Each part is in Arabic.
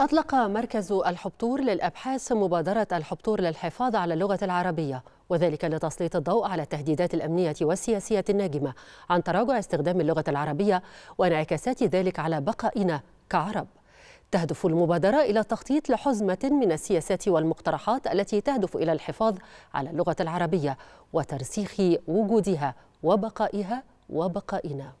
أطلق مركز الحبتور للأبحاث مبادرة الحبتور للحفاظ على اللغة العربية وذلك لتسليط الضوء على التهديدات الأمنية والسياسية الناجمة عن تراجع استخدام اللغة العربية وانعكاسات ذلك على بقائنا كعرب تهدف المبادرة إلى التخطيط لحزمة من السياسات والمقترحات التي تهدف إلى الحفاظ على اللغة العربية وترسيخ وجودها وبقائها وبقائنا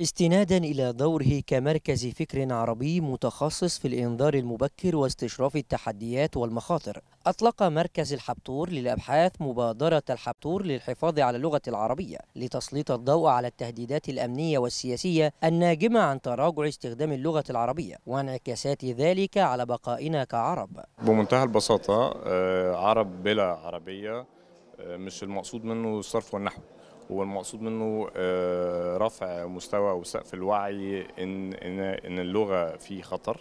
استنادا إلى دوره كمركز فكر عربي متخصص في الإنذار المبكر واستشراف التحديات والمخاطر أطلق مركز الحبتور للأبحاث مبادرة الحبتور للحفاظ على اللغة العربية لتسليط الضوء على التهديدات الأمنية والسياسية الناجمة عن تراجع استخدام اللغة العربية وانعكاسات ذلك على بقائنا كعرب بمنتهى البساطة آه، عرب بلا عربية آه، مش المقصود منه الصرف والنحو هو المقصود منه آه، رفع مستوى وسقف الوعي ان ان ان اللغه في خطر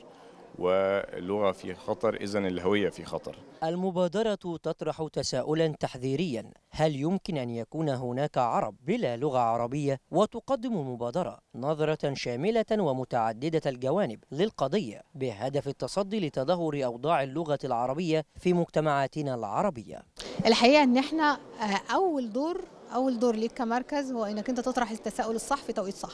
واللغه في خطر اذا الهويه في خطر. المبادره تطرح تساؤلا تحذيريا هل يمكن ان يكون هناك عرب بلا لغه عربيه وتقدم المبادره نظره شامله ومتعدده الجوانب للقضيه بهدف التصدي لتدهور اوضاع اللغه العربيه في مجتمعاتنا العربيه. الحقيقه ان احنا آه، اول دور اول دور ليك كمركز هو انك انت تطرح التساؤل الصح في توقيت صح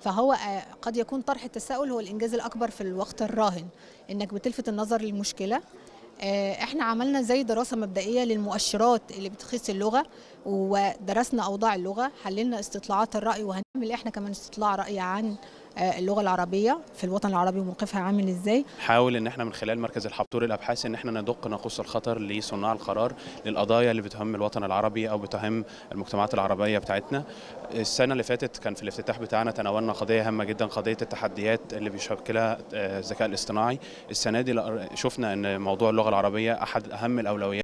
فهو آه، قد يكون طرح التساؤل هو الانجاز الاكبر في الوقت الراهن انك بتلفت النظر للمشكله آه، احنا عملنا زي دراسه مبدئيه للمؤشرات اللي بتخص اللغه ودرسنا اوضاع اللغه حللنا استطلاعات الراي وهنعمل احنا كمان استطلاع راي عن آه، اللغه العربيه في الوطن العربي وموقفها عامل ازاي حاول ان احنا من خلال مركز الحبتور الابحاث ان احنا ندق ناقوس الخطر لصناع القرار للقضايا اللي بتهم الوطن العربي او بتهم المجتمعات العربيه بتاعتنا السنه اللي فاتت كان في الافتتاح بتاعنا تناولنا قضيه هامه جدا قضيه التحديات اللي بيشكلها آه، الذكاء الاصطناعي السنه دي شفنا ان موضوع اللغه العربيه احد اهم الاولويات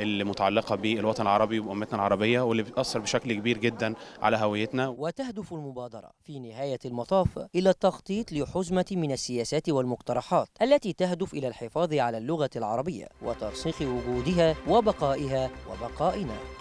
المتعلقة بالوطن العربي وأمتنا العربية واللي بتأثر بشكل كبير جدا على هويتنا وتهدف المبادرة في نهاية المطاف إلى التخطيط لحزمة من السياسات والمقترحات التي تهدف إلى الحفاظ على اللغة العربية وترسيخ وجودها وبقائها وبقائنا